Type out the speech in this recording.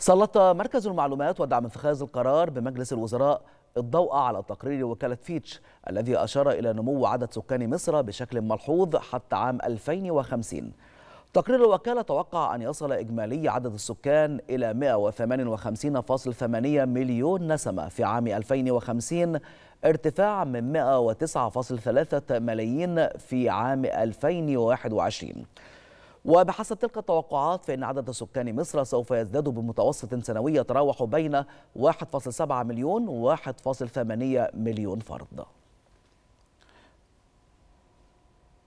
سلط مركز المعلومات ودعم اتخاذ القرار بمجلس الوزراء الضوء على تقرير وكالة فيتش الذي أشار إلى نمو عدد سكان مصر بشكل ملحوظ حتى عام 2050 تقرير الوكالة توقع أن يصل إجمالي عدد السكان إلى 158.8 مليون نسمة في عام 2050 ارتفاع من 109.3 ملايين في عام 2021 وبحسب تلك التوقعات فإن عدد سكان مصر سوف يزداد بمتوسط سنوي يتراوح بين 1.7 مليون و 1.8 مليون فرد